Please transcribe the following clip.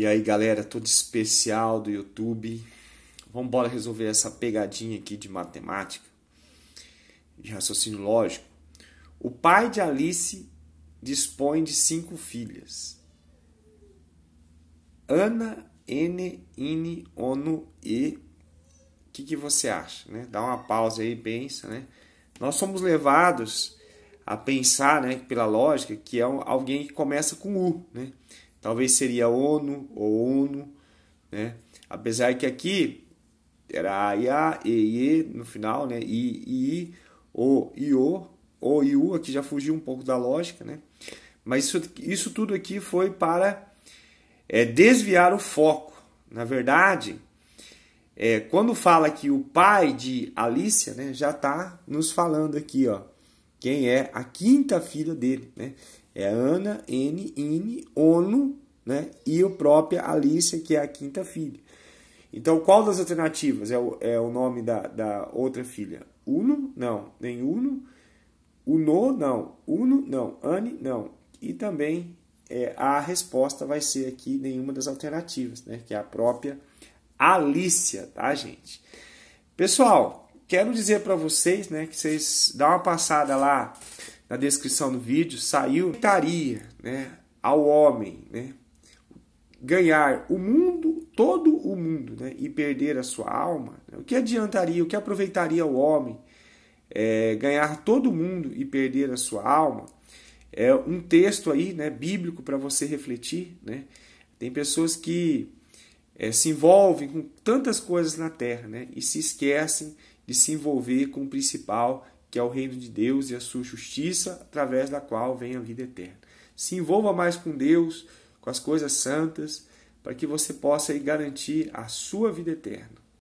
E aí, galera, todo especial do YouTube. Vamos embora resolver essa pegadinha aqui de matemática, de raciocínio lógico. O pai de Alice dispõe de cinco filhas: Ana, N, Ine, Ono e. O que, que você acha? Né? Dá uma pausa aí, pensa, né? Nós somos levados a pensar, né, pela lógica, que é alguém que começa com U, né? Talvez seria ONU ou ONU, né? Apesar que aqui era IA, EE no final, né? I, I, O, IO, O, IU, aqui já fugiu um pouco da lógica, né? Mas isso, isso tudo aqui foi para é, desviar o foco. Na verdade, é, quando fala que o pai de Alicia, né, já está nos falando aqui, ó, quem é a quinta filha dele, né? É Ana, N, Ine, Ono, né? E a própria Alicia, que é a quinta filha. Então, qual das alternativas é o, é o nome da, da outra filha? Uno? Não. Nem Uno. Uno? Não. Uno? Não. Anne? Não. E também é, a resposta vai ser aqui nenhuma das alternativas, né? Que é a própria Alicia, tá, gente? Pessoal, quero dizer para vocês, né, que vocês dão uma passada lá na descrição do vídeo, saiu que né, ao homem né, ganhar o mundo, todo o mundo, né, e perder a sua alma. Né, o que adiantaria, o que aproveitaria o homem é, ganhar todo o mundo e perder a sua alma? É um texto aí, né, bíblico para você refletir, né? Tem pessoas que é, se envolvem com tantas coisas na Terra né, e se esquecem de se envolver com o principal, que é o reino de Deus e a sua justiça, através da qual vem a vida eterna. Se envolva mais com Deus, com as coisas santas, para que você possa garantir a sua vida eterna.